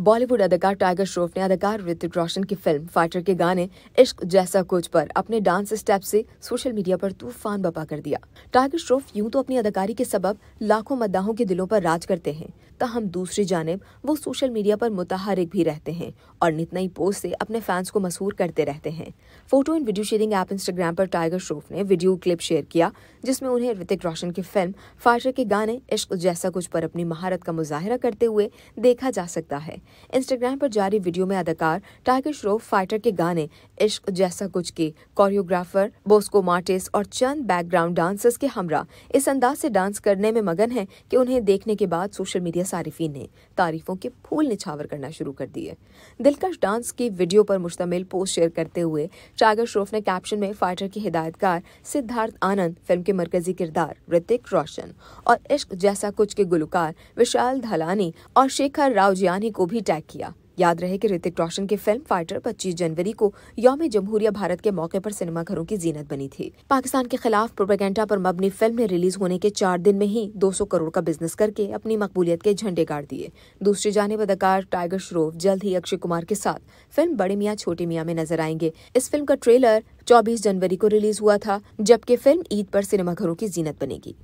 बॉलीवुड अदाकार टाइगर श्रॉफ ने अदाकार ऋतिक रोशन की फिल्म फाइटर के गाने इश्क जैसा कुछ पर अपने डांस स्टेप से सोशल मीडिया पर तूफान बपा कर दिया टाइगर श्रॉफ यूं तो अपनी अदाकारी के सबब लाखों मद्दाहों के दिलों पर राज करते हैं का हम दूसरी जानब वो सोशल मीडिया पर मुतहरक भी रहते हैं और नित नई पोस्ट से अपने फैंस को मसूर करते रहते हैं photo and video sharing app Instagram पर टाइगर श्रोफ ने वीडियो क्लिप शेयर किया जिसमें उन्हें ऋतिक रोशन की फिल्म फाटर के गाने इश्क जैसा कुछ पर अपनी महारत का मुजाहरा करते हुए देखा जा सकता है इंस्टाग्राम पर जारी वीडियो में अदाकार टाइगर श्रोफ फाइटर के गाने इश्क जैसा कुछ के कोरियोग्राफर बोस्को मार्टिस और चंद बैकग्राउंड डांसर्स के हमरा इस अंदाज से डांस करने में मगन है कि उन्हें देखने के बाद सोशल मीडिया सारिफिन ने तारीफों के फूल निछावर करना शुरू कर दिए दिलकश डांस की वीडियो पर मुश्तमिल पोस्ट शेयर करते हुए टाइगर श्रोफ ने कैप्शन में फाइटर के हिदायतकार सिद्धार्थ आनंद फिल्म के मरकजी किरदार ऋतिक रोशन और इश्क जैसा कुछ के गुलकार विशाल धलानी और शेखर राव जियानी को भी टैग किया याद रहे कि ऋतिक रोशन की फिल्म फाइटर 25 जनवरी को यौम जमहूरिया भारत के मौके पर सिनेमाघरों की जीनत बनी थी पाकिस्तान के खिलाफ प्रोपेगेंडा पर मबनी फिल्म ने रिलीज होने के चार दिन में ही 200 करोड़ का बिजनेस करके अपनी मकबूलियत के झंडे गाड़ दिए दूसरी जानब अदाकार टाइगर श्रोफ जल्द ही अक्षय कुमार के साथ फिल्म बड़े मियाँ छोटे मियाँ में नजर आएंगे इस फिल्म का ट्रेलर चौबीस जनवरी को रिलीज हुआ था जबकि फिल्म ईद पर सिनेमाघरों की जीनत बनेगी